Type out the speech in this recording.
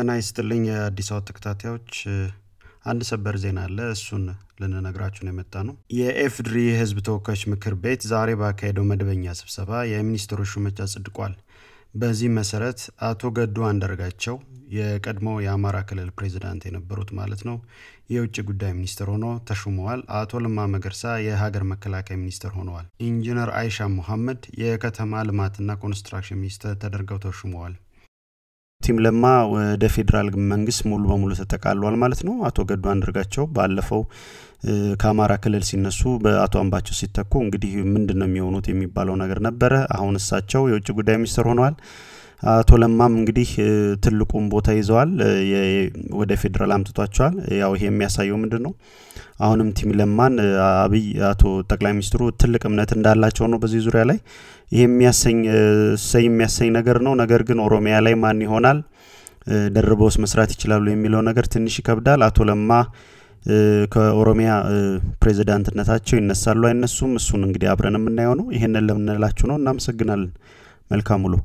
ጤና ይስጥልኝ የአዲስ አበባ ተከታታዮች፣ አንድ ሰበር ዜና አለ። እሱን ልንነግራችሁን የመጣ ነው። የኤፍድሪ የህዝብ ተወካዮች ምክር ቤት ዛሬ ባካሄደው መደበኛ ስብሰባ የሚኒስትሮች ሹመት አጽድቋል። በዚህ መሰረት አቶ ገዱ አንዳርጋቸው የቀድሞ የአማራ ክልል ፕሬዚዳንት የነበሩት ማለት ነው የውጭ ጉዳይ ሚኒስትር ሆኖ ተሹመዋል። አቶ ልማ መገርሳ የሀገር መከላከያ ሚኒስትር ሆነዋል። ኢንጂነር አይሻ ሙሐመድ የከተማ ልማትና ኮንስትራክሽን ሚኒስትር ተደርገው ተሹመዋል። ቲም ለማ ወደ ፌዴራል መንግስት ሙሉ በሙሉ ተጠቃሏል ማለት ነው። አቶ ገዱ አንድርጋቸው ባለፈው ከአማራ ክልል ሲነሱ በአቶ አምባቸው ሲተኩ እንግዲህ ምንድን ነው የሚሆኑት የሚባለው ነገር ነበረ። አሁን እሳቸው የውጭ ጉዳይ ሚኒስትር ሆነዋል። አቶ ለማም እንግዲህ ትልቁን ቦታ ይዘዋል፣ ወደ ፌዴራል አምጥቷቸዋል። ያው ይሄ የሚያሳየው ምንድን ነው? አሁንም ቲም ለማን አብይ አቶ ጠቅላይ ሚኒስትሩ ትልቅ እምነት እንዳላቸው ነው። በዚህ ዙሪያ ላይ ይሄ የሚያሰኝ ሰይ የሚያሰኝ ነገር ነው። ነገር ግን ኦሮሚያ ላይ ማን ይሆናል ደርበውስ መስራት ይችላሉ የሚለው ነገር ትንሽ ይከብዳል። አቶ ለማ ከኦሮሚያ ፕሬዚዳንትነታቸው ይነሳሉ አይነሱም? እሱን እንግዲህ አብረን የምናየው ነው። ይህንን ለምንላችሁ ነው። እናመሰግናለን። መልካም ውሎ